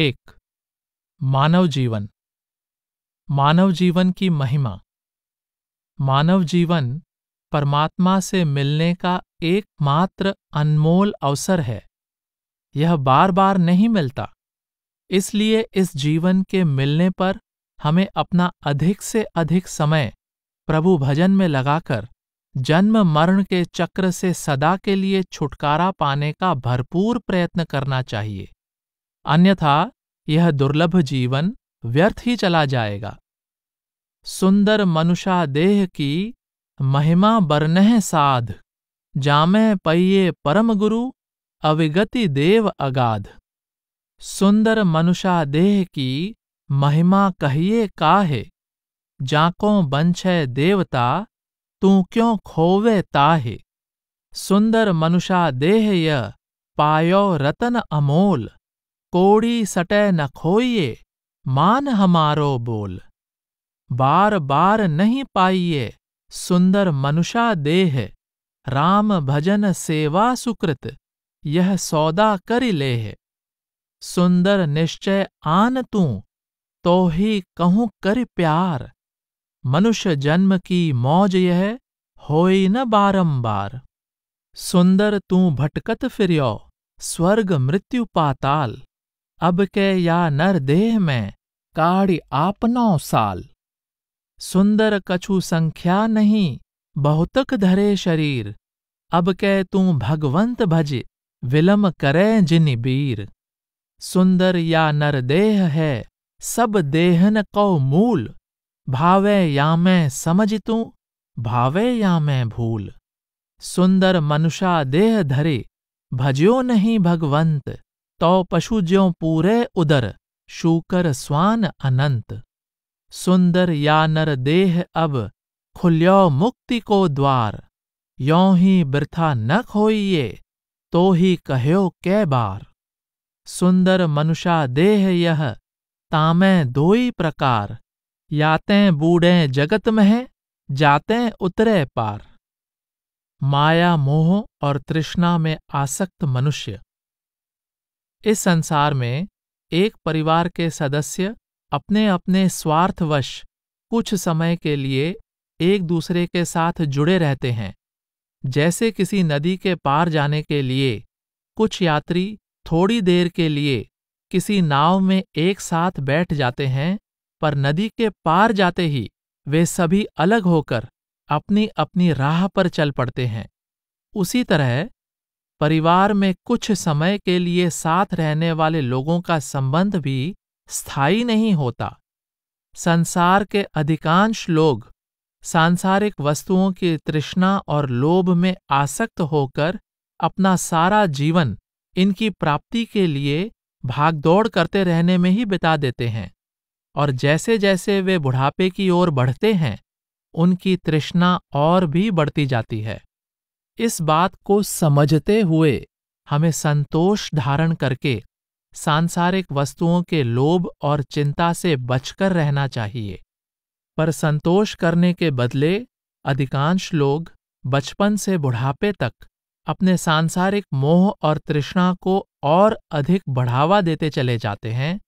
एक मानव जीवन मानव जीवन की महिमा मानव जीवन परमात्मा से मिलने का एकमात्र अनमोल अवसर है यह बार बार नहीं मिलता इसलिए इस जीवन के मिलने पर हमें अपना अधिक से अधिक समय प्रभु भजन में लगाकर जन्म मरण के चक्र से सदा के लिए छुटकारा पाने का भरपूर प्रयत्न करना चाहिए अन्यथा यह दुर्लभ जीवन व्यर्थ ही चला जाएगा सुंदर मनुषा देह की महिमा बरनह साध जामे पहिये परम गुरु अविगति देव अगाध सुंदर मनुषा देह की महिमा कहिए काहे जाको बंछय देवता तू क्यों खोवे ताहे सुंदर मनुषा देह य पायो रतन अमोल कोड़ी सटै न खोइए मान हमारो बोल बार बार नहीं पाइए सुंदर मनुषा देह राम भजन सेवा सुकृत यह सौदा कर लेह सुंदर निश्चय आन तू तो ही कहूँ कर प्यार मनुष्य जन्म की मौज यह होई न बारंबार सुंदर तू भटकत फिरियो स्वर्ग मृत्यु पाताल अब के या नर देह में काढ़ी आपनो साल सुंदर कछु संख्या नहीं बहुतक धरे शरीर अब के तू भगवंत भज विलम करे जिन बीर सुंदर या नर देह है सब देहन कौ मूल भावे या मैं समझ तू भावे या मैं भूल सुंदर मनुषा देह धरे भजो नहीं भगवंत तो पशु ज्यो पूरे उदर शूकर स्वान अनंत सुंदर या नर देह अब खुल्यो मुक्ति को द्वार यो ही वृथा न खोइये तो ही कहो कै बार सुंदर मनुषा देह यह तामे दोई प्रकार याते बूढ़े जगत में है जाते उतरे पार माया मोह और तृष्णा में आसक्त मनुष्य इस संसार में एक परिवार के सदस्य अपने अपने स्वार्थवश कुछ समय के लिए एक दूसरे के साथ जुड़े रहते हैं जैसे किसी नदी के पार जाने के लिए कुछ यात्री थोड़ी देर के लिए किसी नाव में एक साथ बैठ जाते हैं पर नदी के पार जाते ही वे सभी अलग होकर अपनी अपनी राह पर चल पड़ते हैं उसी तरह परिवार में कुछ समय के लिए साथ रहने वाले लोगों का संबंध भी स्थायी नहीं होता संसार के अधिकांश लोग सांसारिक वस्तुओं की तृष्णा और लोभ में आसक्त होकर अपना सारा जीवन इनकी प्राप्ति के लिए भागदौड़ करते रहने में ही बिता देते हैं और जैसे जैसे वे बुढ़ापे की ओर बढ़ते हैं उनकी तृष्णा और भी बढ़ती जाती है इस बात को समझते हुए हमें संतोष धारण करके सांसारिक वस्तुओं के लोभ और चिंता से बचकर रहना चाहिए पर संतोष करने के बदले अधिकांश लोग बचपन से बुढ़ापे तक अपने सांसारिक मोह और तृष्णा को और अधिक बढ़ावा देते चले जाते हैं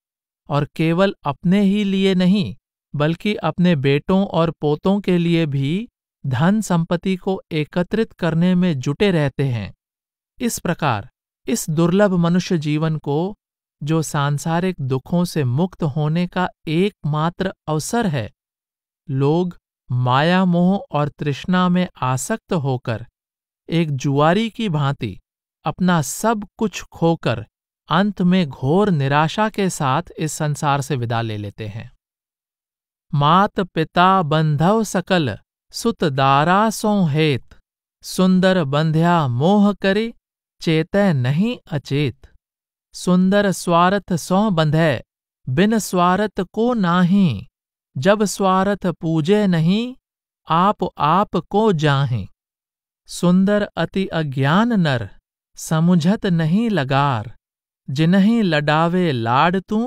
और केवल अपने ही लिए नहीं बल्कि अपने बेटों और पोतों के लिए भी धन संपत्ति को एकत्रित करने में जुटे रहते हैं इस प्रकार इस दुर्लभ मनुष्य जीवन को जो सांसारिक दुखों से मुक्त होने का एकमात्र अवसर है लोग माया मोह और तृष्णा में आसक्त होकर एक जुआरी की भांति अपना सब कुछ खोकर अंत में घोर निराशा के साथ इस संसार से विदा ले लेते हैं मात पिता बंधव सकल सुत दारा सो हेत सुंदर बंध्या मोह करे चेतै नहीं अचेत सुंदर स्वारथ सो बंधे बिन स्वारथ को नाही जब स्वारथ पूजे नहीं आप आप को जाहें सुंदर अति अज्ञान नर समुझत नहीं लगार जिन्हें लडावे लाड तू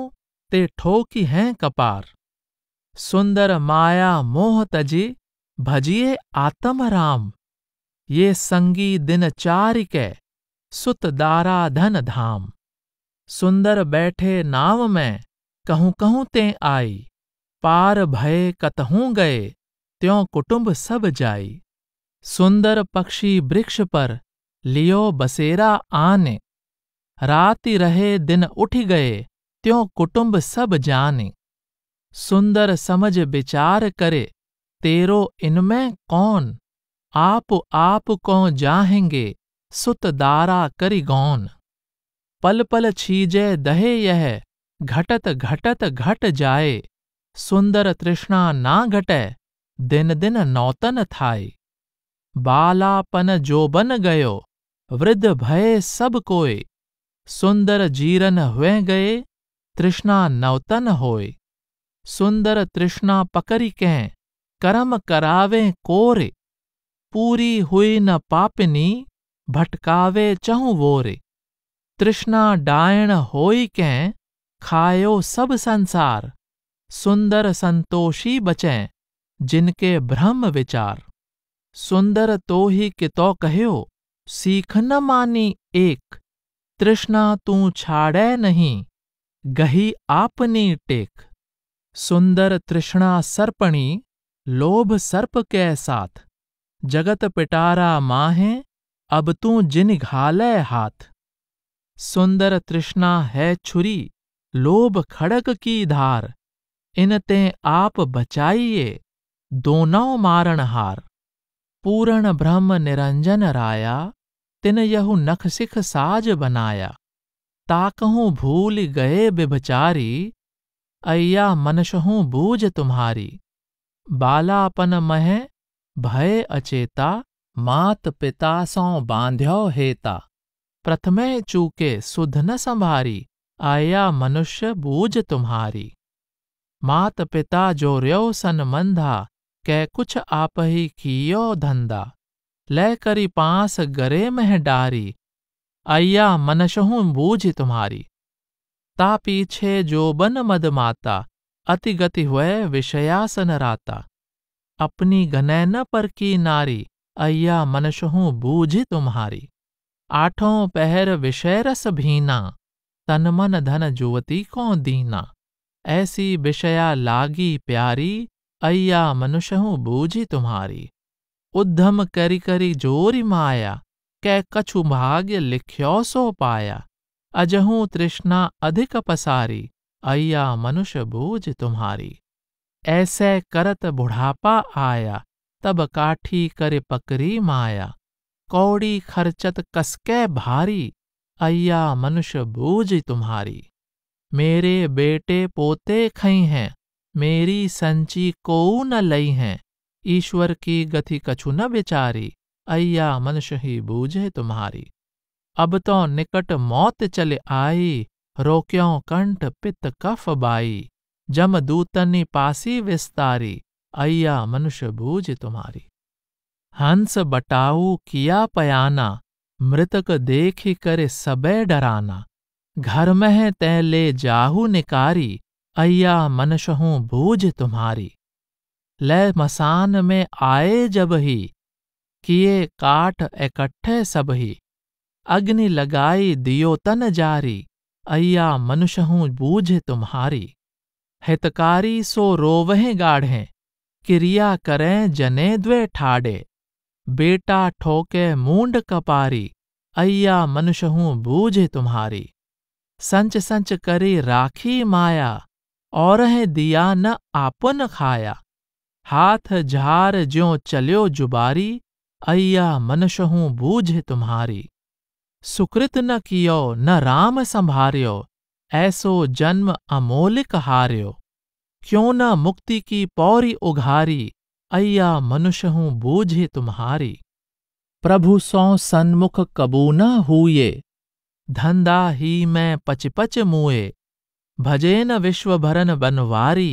ते ठोकी हैं कपार सुंदर माया मोह तजी भजिए आत्मराम ये संगी दिन चारिक सुत दारा धन धाम सुंदर बैठे नाव में कहूं कहूं ते आई पार भय कतहूँ गए त्यों कुटुंब सब जाई सुंदर पक्षी वृक्ष पर लियो बसेरा आने राति रहे दिन उठ गए त्यों कुटुंब सब जाने सुंदर समझ विचार करे तेरो इनमें कौन आप आप कौ जाहेंगे सुत दारा गौन पल पल छीजे दहे यह घटत घटत घट जाए सुंदर तृष्णा ना घटे दिन दिन नौतन थाए बालापन जो बन गयो वृद्ध भय सब कोय सुंदर जीरन हुए गए तृष्णा नौतन होय सुंदर तृष्णा पकरी कैं कर्म करावे कोरे पूरी हुई न पापनी भटकावे चहु वोरे तृष्णा डायण होई कै खायो सब संसार सुंदर संतोषी बचें जिनके ब्रह्म विचार सुंदर तो ही कितो कहो सीख न मानी एक तृष्णा तू छाड़े नहीं गही आपनी टेक सुंदर तृष्णा सर्पणी लोभ सर्प के साथ जगत पिटारा माहे अब तू जिन घालय हाथ सुंदर तृष्णा है छुरी लोभ खड़क की धार इनते आप बचाइए दोनों मारणहार पूर्ण ब्रह्म निरंजन राया तिन यहु नख सिख साज बनाया ताकहूँ भूल गए बिभचारी अय्या मनशहूँ बूझ तुम्हारी बालापन मह भय अचेता मात पिता सौ बांध्यो हेता प्रथमे चूके सुध न संभारी आया मनुष्य बूझ तुम्हारी मात पिता जो रो सन मंधा कै कुछ आप ही कियो धंधा लय करी पास गरे मह डारी आया मनशहु बूझ तुम्हारी ता पीछे जो बन मद माता अति गति हुए विषयासन राता अपनी घनैन पर की नारी अय्या मनसहु बूझी तुम्हारी आठों पहर विषय रस भीना तन मन धन जुवती को दीना ऐसी विषया लागी प्यारी अय्या मनुष्यहूँ बूझी तुम्हारी उद्धम करी करी जोरी माया कै कछु भाग्य लिख्यो सो पाया अजहूँ तृष्णा अधिक पसारी अय्या मनुष्य बोझ तुम्हारी ऐसे करत बुढ़ापा आया तब काठी कर पकरी माया कौड़ी खर्चत कसके भारी अय्या मनुष्य बोझ तुम्हारी मेरे बेटे पोते खई हैं मेरी संची को न लई हैं ईश्वर की गति कछु न बिचारी अय्या मनुष्य ही बूझे तुम्हारी अब तो निकट मौत चले आई कंठ કંઠ कफ बाई जम दूतनी पासी विस्तारी अय्या मनुष्य भूज तुम्हारी हंस बटाऊ किया पयाना मृतक देख करे सबे डराना घर में तय ले जाहु निकारी अय्या मनशहूँ भूज तुम्हारी लय मसान में आए जब ही किए काठ इकट्ठे सब ही अग्नि लगाई दियो तन जारी अय्या मनुष्य हूं बूझ तुम्हारी हितकारी सो रोवहें गाढ़ें क्रिया करें जने द्वे ठाडे बेटा ठोके मूंड कपारी अय्या मनुष्य हूं बूझ तुम्हारी संच संच करी राखी माया और है दिया न आपन खाया हाथ झार ज्यो चल्यो जुबारी अय्या मनुष्य हूं बूझ तुम्हारी सुकृत न कियो न राम संभार्यो ऐसो जन्म अमोलिक हार्यो क्यों न मुक्ति की पौरी उघारी अय्या मनुष्य हूँ बूझे तुम्हारी प्रभु सौ सन्मुख कबू न हुए धंधा ही मैं पचपच मुए भजे न विश्वभरन बनवारी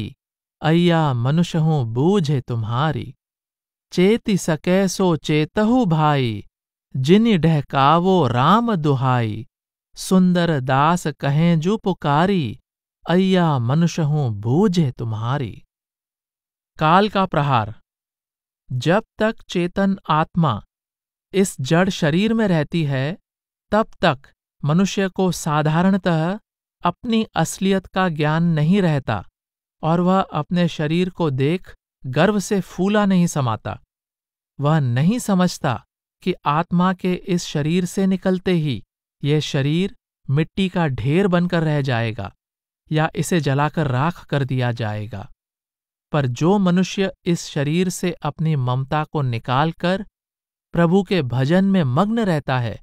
अय्या मनुष्य हूँ बूझे तुम्हारी चेति सके सो चेतहु भाई जिन ढहकावो राम दुहाई सुंदर दास कहें जो पुकारी अय्या मनुष्य हूँ बूझे तुम्हारी काल का प्रहार जब तक चेतन आत्मा इस जड़ शरीर में रहती है तब तक मनुष्य को साधारणतः अपनी असलियत का ज्ञान नहीं रहता और वह अपने शरीर को देख गर्व से फूला नहीं समाता वह नहीं समझता कि आत्मा के इस शरीर से निकलते ही यह शरीर मिट्टी का ढेर बनकर रह जाएगा या इसे जलाकर राख कर दिया जाएगा पर जो मनुष्य इस शरीर से अपनी ममता को निकालकर प्रभु के भजन में मग्न रहता है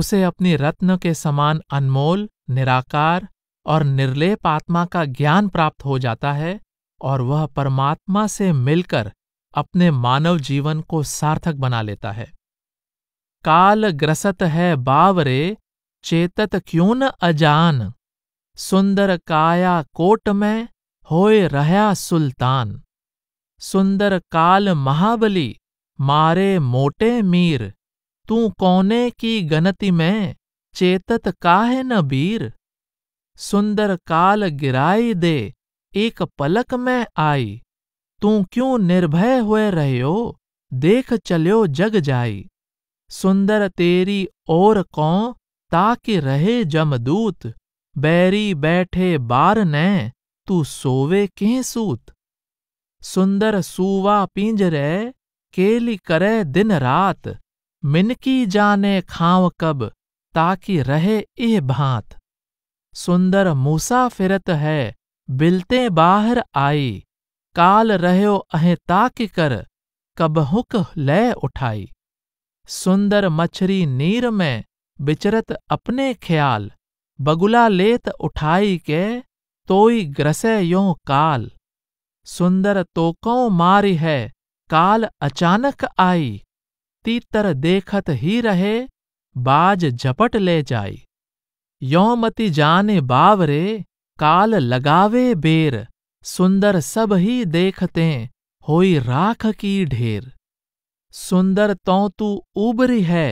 उसे अपनी रत्न के समान अनमोल निराकार और निर्लेप आत्मा का ज्ञान प्राप्त हो जाता है और वह परमात्मा से मिलकर अपने मानव जीवन को सार्थक बना लेता है काल ग्रसत है बावरे चेतत क्यों न अजान सुंदर काया कोट में होय रहया सुल्तान सुंदर काल महाबली मारे मोटे मीर तू कोने की गनति में चेतत काहे न बीर सुंदर काल गिराई दे एक पलक में आई तू क्यों निर्भय हुए हो देख चलो जग जाई सुंदर तेरी और कौ ताके रहे जमदूत बैरी बैठे बार नै तू सोवे के सूत सुंदर सुवा पिंजरे केली करे दिन रात मिनकी जाने खाव कब ताकि रहे इह भांत सुंदर मूसा फिरत है बिलते बाहर आई काल रहो अहे ताकि कर कब हुक लय उठाई सुंदर मछरी नीर में बिचरत अपने ख्याल बगुला लेत उठाई के तोई ग्रसे यो काल सुंदर तोकों मारी है काल अचानक आई तीतर देखत ही रहे बाज झपट ले जाई यो मति जाने बावरे काल लगावे बेर सुंदर सब ही देखते होई राख की ढेर सुंदर तो तू उबरी है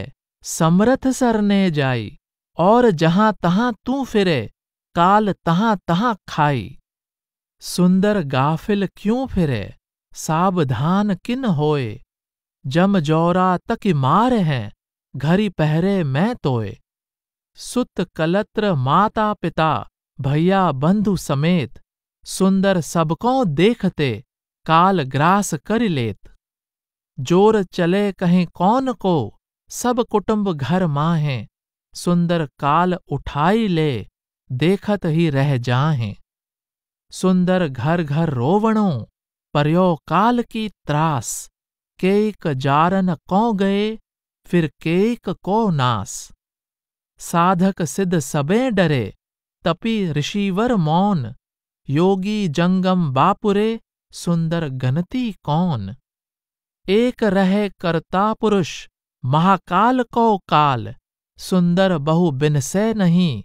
समरथ सरने जाई और जहाँ तहाँ तू फिरे काल तहाँ तहाँ खाई सुंदर गाफिल क्यों फिरे सावधान किन होए जम जौरा तक मार हैं घरी पहरे मैं तोए सुत कलत्र माता पिता भैया बंधु समेत सुंदर सबको देखते काल ग्रास कर लेत जोर चले कहें कौन को सब कुटुंब घर माँ हैं सुंदर काल उठाई ले देखत ही रह जाहें सुंदर घर घर रोवणों परयो काल की त्रास केक जारन कौ गए फिर केक को नास साधक सिद्ध सबे डरे तपी ऋषिवर मौन योगी जंगम बापुरे सुंदर गनती कौन एक रह करता पुरुष महाकाल को काल सुंदर बहु बिन से नहीं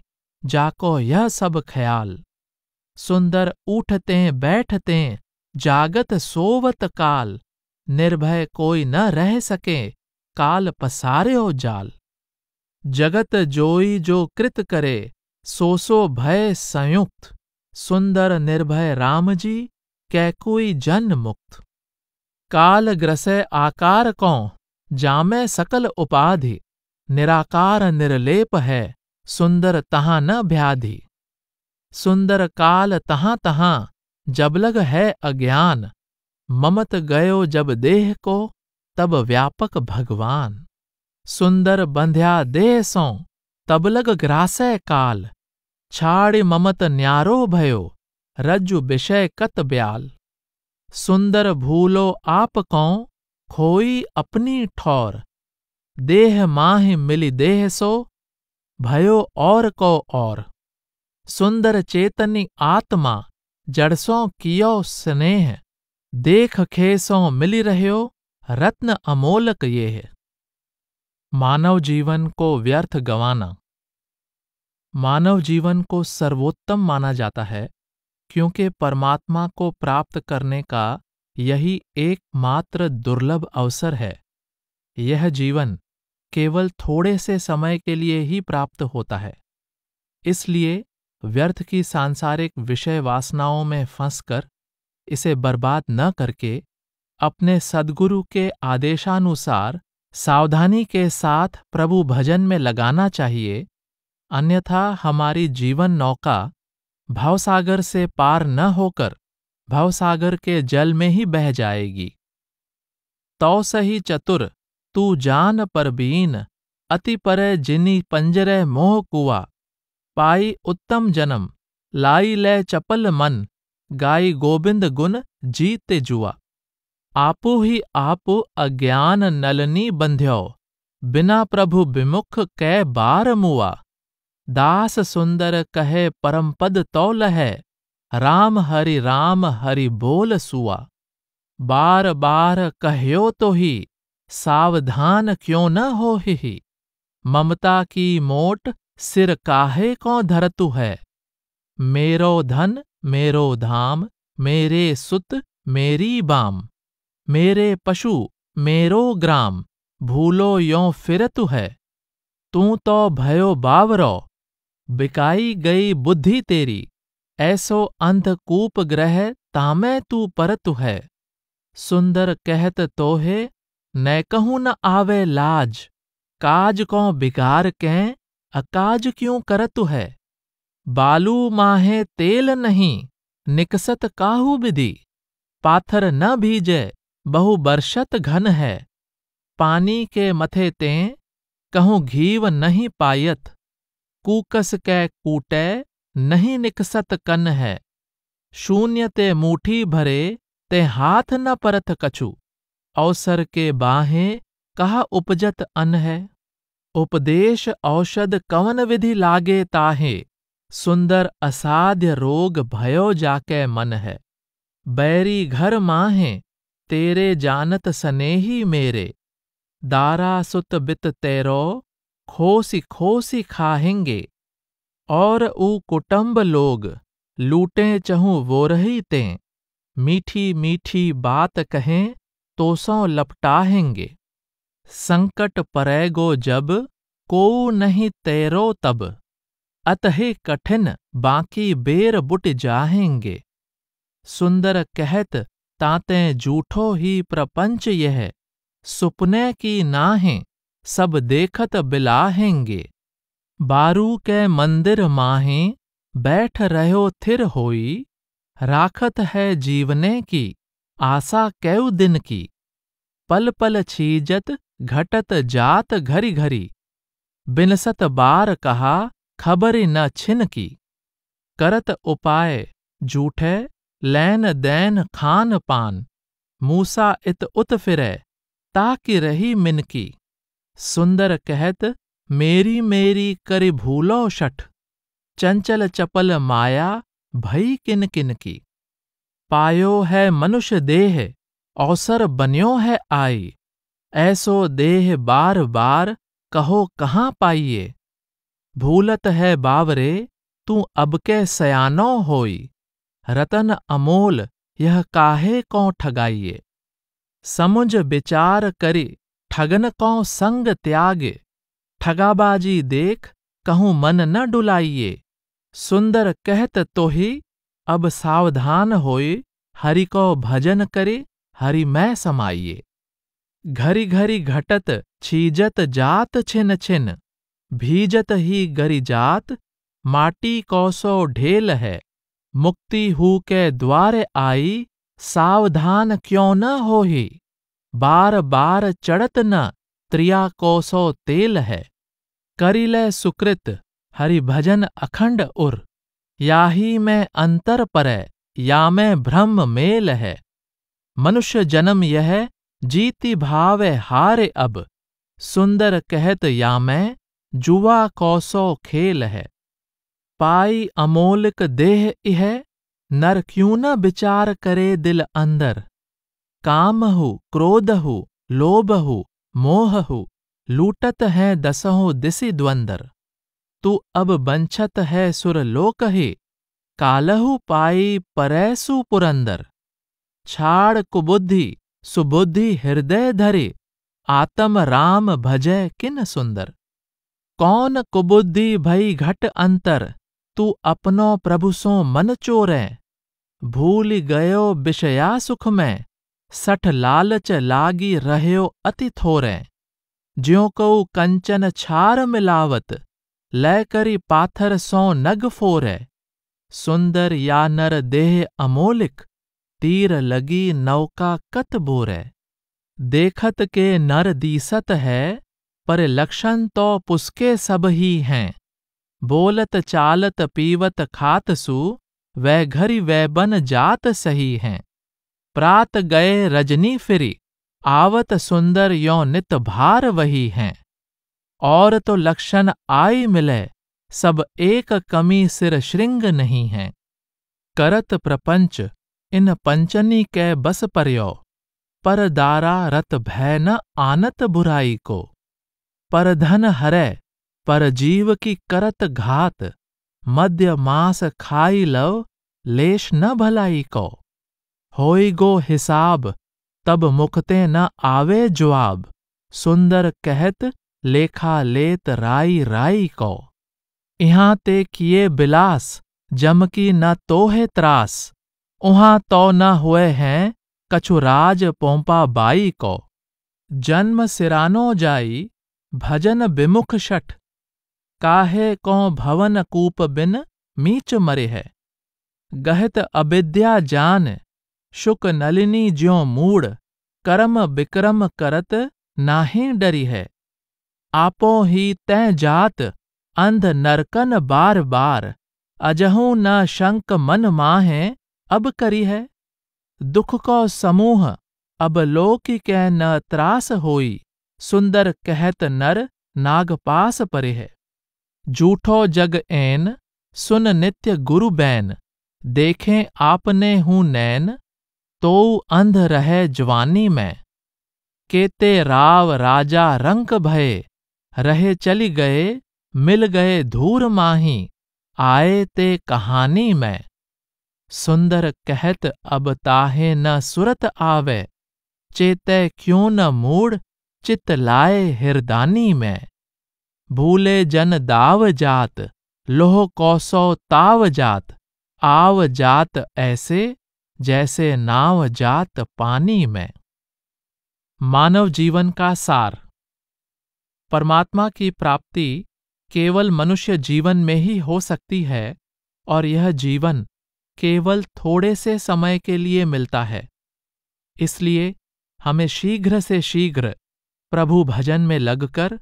जाको यह सब ख्याल सुंदर उठते बैठते जागत सोवत काल निर्भय कोई न रह सके काल पसार्यो जाल जगत जोई जो कृत करे सो सो भय संयुक्त सुंदर निर्भय राम जी कैकुई जन मुक्त काल ग्रसै आकार कौ जामै सकल उपाधि निराकार निर्लेप है सुंदर तहाँ न भ्याधि सुंदर काल तहाँ तहाँ जबलग है अज्ञान ममत गयो जब देह को तब व्यापक भगवान सुंदर बंध्या देह सो तबलग लग ग्रासय काल छाड़ ममत न्यारो भयो रज्जु विषय कत ब्याल सुंदर भूलो आप कौ खोई अपनी ठौर देह माह मिली देह सो भयो और को और सुंदर चेतनी आत्मा जड़सों कियो स्नेह देख खेसों मिली रहो रत्न अमोलक ये है मानव जीवन को व्यर्थ गवाना मानव जीवन को सर्वोत्तम माना जाता है क्योंकि परमात्मा को प्राप्त करने का यही एकमात्र दुर्लभ अवसर है यह जीवन केवल थोड़े से समय के लिए ही प्राप्त होता है इसलिए व्यर्थ की सांसारिक विषय वासनाओं में फंसकर इसे बर्बाद न करके अपने सदगुरु के आदेशानुसार सावधानी के साथ प्रभु भजन में लगाना चाहिए अन्यथा हमारी जीवन नौका भवसागर से पार न होकर भवसागर के जल में ही बह जाएगी तो सही चतुर तू जान पर बीन अति परे जिनी पंजरे मोह कुआ पाई उत्तम जन्म लाई ले चपल मन गाई गोविंद गुण जीत जुआ आपो ही आप अज्ञान नलनी बंध्यो बिना प्रभु विमुख कै बार मुआ दास सुंदर कहे परम पद तौल है राम हरि राम हरि बोल सुआ बार बार कहो तो ही सावधान क्यों न हो ही ममता की मोट सिर काहे को धरतु है मेरो धन मेरो धाम मेरे सुत मेरी बाम मेरे पशु मेरो ग्राम भूलो यो फिरतु है तू तो भयो बावरो बिकाई गई बुद्धि तेरी ऐसो अंधकूप ग्रह तामे तू परतु है सुंदर कहत तोहे न कहूँ न आवे लाज काज को बिगार कें अकाज क्यों करतु है बालू माहे तेल नहीं निकसत काहू विधि पाथर न भीजे बहु बरसत घन है पानी के मथे ते कहूँ घीव नहीं पायत कूकस कै कूटै नहीं निकसत कन है शून्य ते मूठी भरे ते हाथ न परत कछु अवसर के बाहें कहा उपजत अन है उपदेश औषध कवन विधि लागे ताहे सुंदर असाध्य रोग भयो जाके मन है बैरी घर माहे तेरे जानत सनेही मेरे दारा सुत बित तैरो खोसी खोसी खाहेंगे और ऊ कुटुम्ब लोग लूटें चहु वो रही ते मीठी मीठी बात कहें तो लपटाहेंगे संकट परेगो जब को नहीं तैरो तब अतहे कठिन बाकी बेर बुट जाहेंगे सुंदर कहत ताते जूठो ही प्रपंच यह सुपने की नाहें सब देखत बिलाहेंगे बारू के मंदिर माहे बैठ रहो थिर होई राखत है जीवने की आशा कैउ दिन की पल पल छीजत घटत जात घरी घरी बिनसत बार कहा खबर न छिन की करत उपाय जूठे लैन दैन खान पान मूसा इत उत फिरे ताकि रही मिनकी सुंदर कहत मेरी मेरी करि भूलो शठ चंचल चपल माया भई किन किन की पायो है मनुष्य देह अवसर बन्यो है आई ऐसो देह बार बार कहो कहाँ पाइये भूलत है बावरे तू अब के सयानो होई रतन अमोल यह काहे कौ ठगाइये समुझ विचार करी ठगन कौ संग त्याग ठगाबाजी देख कहूँ मन न डुलाइये सुंदर कहत तो ही अब सावधान होए हरि को भजन करे हरि मैं समाइये घरी घरी घटत छीजत जात छिन छिन भीजत ही गरी जात माटी कौसो ढेल है मुक्ति हु के द्वार आई सावधान क्यों न हो ही बार बार चढ़त न त्रिया कोसो तेल है करिलय सुकृत हरिभजन अखंड उर याही में अंतर पर या में भ्रम मेल है मनुष्य जन्म यह जीति भाव हारे अब सुंदर कहत या मैं जुआ कौसो खेल है पाई अमोलक देह इह नर क्यों न विचार करे दिल अंदर काम हो क्रोध हो लोभ हो मोह हो लूटत है दसहु दिसि द्वंदर तू अब बंछत है सुरलोक हे कालहु पाई परैसु पुरंदर छाड़ कुबुद्धि सुबुद्धि हृदय धरे आत्म राम भजय किन सुंदर कौन कुबुद्धि भई घट अंतर तू अपनो प्रभु सो मन चोरै भूल गयो विषया सुख में सठ लालच लागी रहो अति थोरे ज्यो कौ कंचन छार मिलावत लय करी पाथर सो नग फोरे सुंदर या नर देह अमोलिक तीर लगी नौका कत बोरे देखत के नर दीसत है पर लक्षण तो पुसके सब ही हैं बोलत चालत पीवत खात सु वह घरी वह बन जात सही हैं प्रात गए रजनी फिरी आवत सुंदर यो नित भार वही हैं और तो लक्षण आई मिले सब एक कमी सिर श्रृंग नहीं हैं करत प्रपंच इन पंचनी के बस पर्यो पर दारा रत भय न आनत बुराई को पर धन हरे पर जीव की करत घात मध्य मांस खाई लव लेश न भलाई को होइगो हिसाब तब मुखते न आवे जवाब सुंदर कहत लेखा लेत राई राई को यहाँ ते किए बिलास जमकी न तोहे त्रास उहाँ तो न हुए हैं कछुराज पोंपा बाई को जन्म सिरानो जाई भजन विमुख शठ काहे को भवन कूप बिन मीच मरे है गहत अविद्या जान शुक नलिनी ज्यो मूड़ करम बिक्रम करत नाहे डरी है आपो ही तै जात अंध नरकन बार बार अजहू न शंक मन माहे अब करी है दुख को समूह अब लोक के न त्रास होई सुंदर कहत नर नागपास परे है झूठो जग ऐन सुन नित्य गुरु बैन देखें आपने हूँ नैन तो अंध रहे जवानी में केते राव राजा रंक भये रहे चली गए मिल गए धूर माही आए ते कहानी में सुंदर कहत अब ताहे न सुरत आवे चेते क्यों न मूड चित लाए हिरदानी में भूले जन दाव जात लोह कौसो ताव जात आव जात ऐसे जैसे नाव जात पानी में मानव जीवन का सार परमात्मा की प्राप्ति केवल मनुष्य जीवन में ही हो सकती है और यह जीवन केवल थोड़े से समय के लिए मिलता है इसलिए हमें शीघ्र से शीघ्र प्रभु भजन में लगकर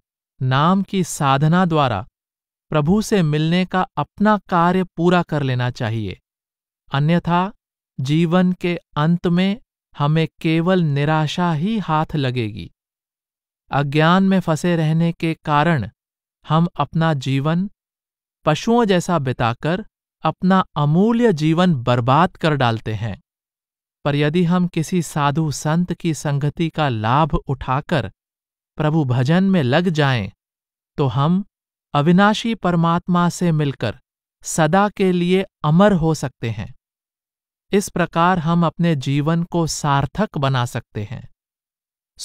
नाम की साधना द्वारा प्रभु से मिलने का अपना कार्य पूरा कर लेना चाहिए अन्यथा जीवन के अंत में हमें केवल निराशा ही हाथ लगेगी अज्ञान में फंसे रहने के कारण हम अपना जीवन पशुओं जैसा बिताकर अपना अमूल्य जीवन बर्बाद कर डालते हैं पर यदि हम किसी साधु संत की संगति का लाभ उठाकर प्रभु भजन में लग जाएं, तो हम अविनाशी परमात्मा से मिलकर सदा के लिए अमर हो सकते हैं इस प्रकार हम अपने जीवन को सार्थक बना सकते हैं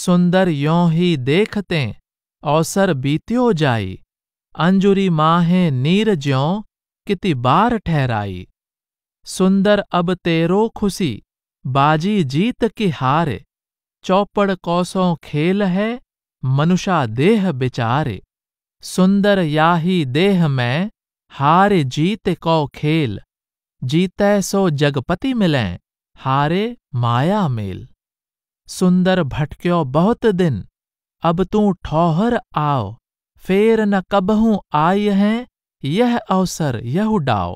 सुंदर यों ही देखते अवसर बीत्यो जाई अंजुरी माहें नीर ज्यों किति बार ठहराई सुंदर अब तेरो खुशी बाजी जीत की हार चौपड़ कौसों खेल है मनुषा देह बिचारे सुंदर याही देह में हार जीत कौ खेल जीतै सो जगपति मिलें हारे माया मेल सुंदर भटक्यो बहुत दिन अब तू ठौहर आओ फेर न कबहू आय हैं यह अवसर यह डाओ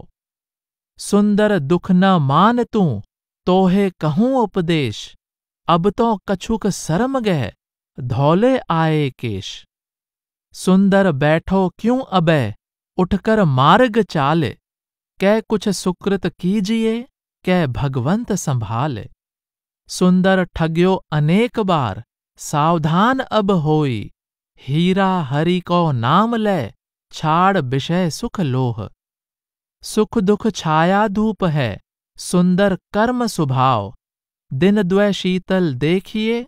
सुंदर दुख न मान तू तोहे कहूँ उपदेश अब तो कछुक शर्म गह धौले आए केश सुंदर बैठो क्यों अबे उठकर मार्ग चाले कै कुछ सुकृत कीजिए कै भगवंत संभाले सुंदर ठग्यो अनेक बार सावधान अब होई हीरा हरि को नाम ले छाड़ विषय सुख लोह सुख दुख छाया धूप है सुंदर कर्म सुभाव दिन द्वय शीतल देखिए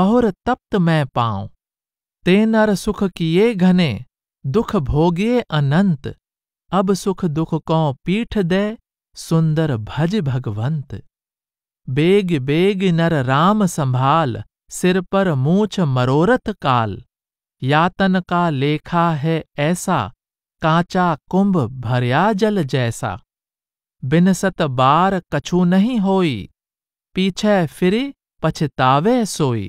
बहुर तप्त मैं पाऊं ते नर सुख किए घने दुख भोगिए अनंत अब सुख दुख कौ पीठ दे सुंदर भज भगवंत बेग बेग नर राम संभाल सिर पर मूछ मरोरत काल यातन का लेखा है ऐसा कांचा कुंभ भरया जल जैसा बिनसत बार कछु नहीं होई पीछे फिरी पछतावे सोई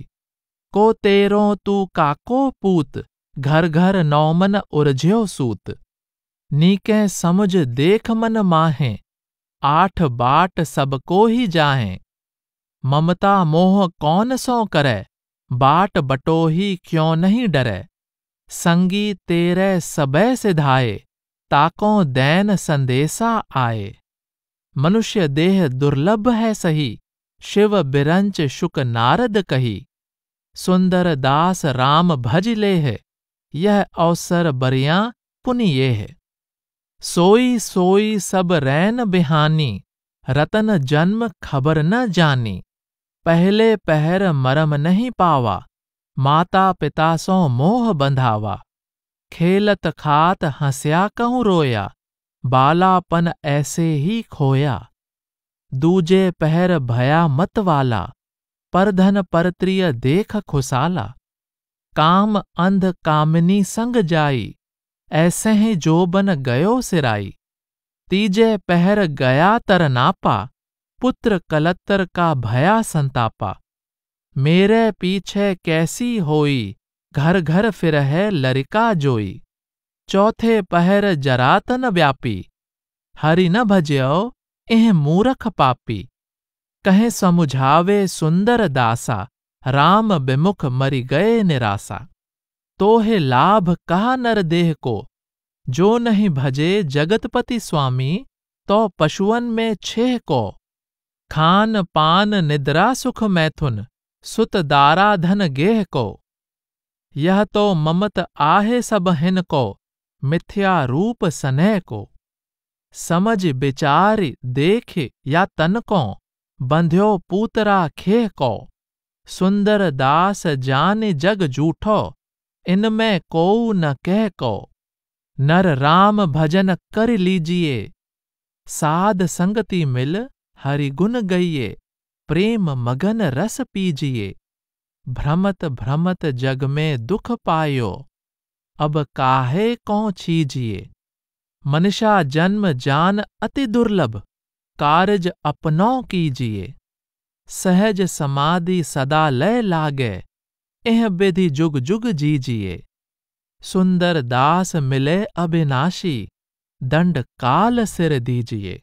को तेरों तू काको पूत घर घर नौमन उर्ज्यो सूत नीके समझ देख मन माहें आठ बाट सबको ही जाहें ममता मोह कौन सो करे बाट बटो ही क्यों नहीं डरे संगी तेरे सबे सिधाए ताकों दैन संदेशा आए मनुष्य देह दुर्लभ है सही शिव बिरंच शुक नारद कही सुंदर दास राम भज ले है यह अवसर बरिया पुनिये है सोई सोई सब रैन बिहानी रतन जन्म खबर न जानी पहले पहर मरम नहीं पावा माता पिता सो मोह बंधावा खेलत खात हंस्या कहूँ रोया बालापन ऐसे ही खोया दूजे पहर भया मत वाला परधन परत्रिय देख खुसाला काम अंध कामनी संग जाई ऐसे ही जो बन गयो सिराई तीजे पहर गया तर नापा पुत्र कलत्तर का भया संतापा मेरे पीछे कैसी होई घर घर फिर है लरिका जोई चौथे पहर जरातन व्यापी हरि न भज्यो एह मूरख पापी कहे समुझावे सुंदर दासा राम विमुख मरी गए निरासा तो हे लाभ कहा नरदेह को जो नहीं भजे जगतपति स्वामी तो पशुअन में छेह को खान पान निद्रा सुख मैथुन सुत दारा धन गेह को यह तो ममत आहे सब हिन को मिथ्या रूप सनह को समझ बिचार देख या तन को बंध्यो पूतरा खेह को सुंदर दास जान जग जूठो इनमें को न कह को नर राम भजन कर लीजिए साध संगति मिल हरि गुण गइये प्रेम मगन रस पीजिए भ्रमत भ्रमत जग में दुख पायो अब काहे कौ छीजिए मनुषा जन्म जान अति दुर्लभ कारज अपनौ कीजिए सहज समाधि सदा लय लागे एह बेधि जुग जुग जी जिए सुंदर दास मिले अविनाशी दंड काल सिर दीजिए